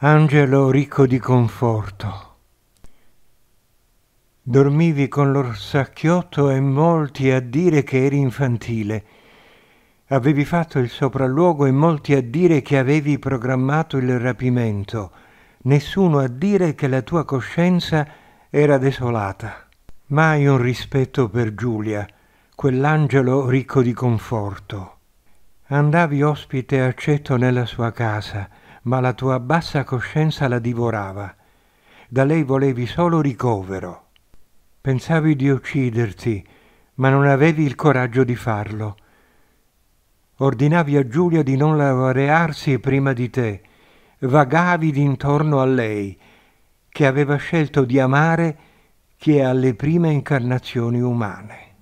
Angelo ricco di conforto. Dormivi con l'orsacchiotto e molti a dire che eri infantile. Avevi fatto il sopralluogo e molti a dire che avevi programmato il rapimento. Nessuno a dire che la tua coscienza era desolata. Mai un rispetto per Giulia, quell'angelo ricco di conforto. Andavi ospite accetto nella sua casa ma la tua bassa coscienza la divorava. Da lei volevi solo ricovero. Pensavi di ucciderti, ma non avevi il coraggio di farlo. Ordinavi a Giulia di non laurearsi prima di te, vagavi d'intorno a lei, che aveva scelto di amare chi è alle prime incarnazioni umane.